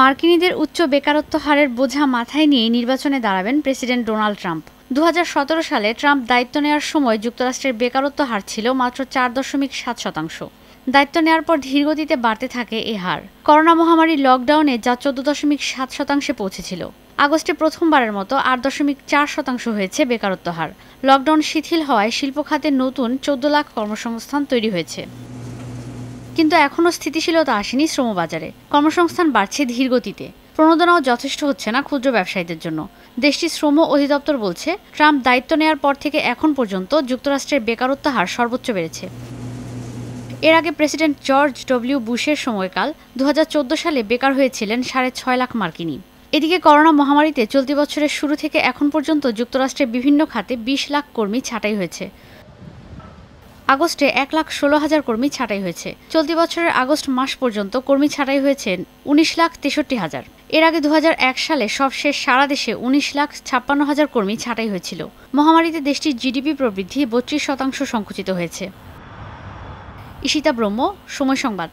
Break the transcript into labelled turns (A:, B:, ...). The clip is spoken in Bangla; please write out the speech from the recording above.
A: মার্কিনীদের উচ্চ বেকারত্ব হারের বোঝা মাথায় নিয়ে নির্বাচনে দাঁড়াবেন প্রেসিডেন্ট ডোনাল্ড ট্রাম্প দু সালে ট্রাম্প দায়িত্ব নেওয়ার সময় যুক্তরাষ্ট্রের বেকারত্ব হার ছিল মাত্র চার দশমিক সাত শতাংশ দায়িত্ব নেওয়ার পর ধীরগতিতে বাড়তে থাকে এ হার করোনা মহামারীর লকডাউনে যা চোদ্দ দশমিক সাত শতাংশে পৌঁছেছিল আগস্টে প্রথমবারের মতো আট দশমিক চার শতাংশ হয়েছে বেকারত্ব হার লকডাউন শিথিল হওয়ায় শিল্প খাতে নতুন চোদ্দ লাখ কর্মসংস্থান তৈরি হয়েছে কিন্তু এখনও স্থিতিশীলতা আসেনি শ্রমবাজারে কর্মসংস্থান বাড়ছে ধীর গতিতে প্রণোদনাও যথেষ্ট হচ্ছে না ক্ষুদ্র ব্যবসায়ীদের জন্য দেশটির শ্রম অধিদপ্তর বলছে ট্রাম্প দায়িত্ব নেওয়ার পর থেকে এখন পর্যন্ত যুক্তরাষ্ট্রের বেকারত্ব হার সর্বোচ্চ বেড়েছে এর আগে প্রেসিডেন্ট জর্জ ডব্লিউ বুশের সময়কাল দু সালে বেকার হয়েছিলেন সাড়ে ছয় লাখ মার্কিনী এদিকে করোনা মহামারীতে চলতি বছরের শুরু থেকে এখন পর্যন্ত যুক্তরাষ্ট্রের বিভিন্ন খাতে বিশ লাখ কর্মী ছাঁটাই হয়েছে আগস্টে এক লাখ ষোলো হাজার কর্মী ছাঁটাই হয়েছে চলতি বছরের আগস্ট মাস পর্যন্ত কর্মী ছাঁটাই হয়েছেন উনিশ লাখ তেষট্টি হাজার এর আগে দু সালে সবশেষ সারা দেশে উনিশ লাখ ছাপ্পান্ন হাজার কর্মী ছাঁটাই হয়েছিল মহামারীতে দেশটির জিডিপি প্রবৃদ্ধি বত্রিশ শতাংশ সংকুচিত হয়েছে ইশিতা ব্রহ্ম সময় সংবাদ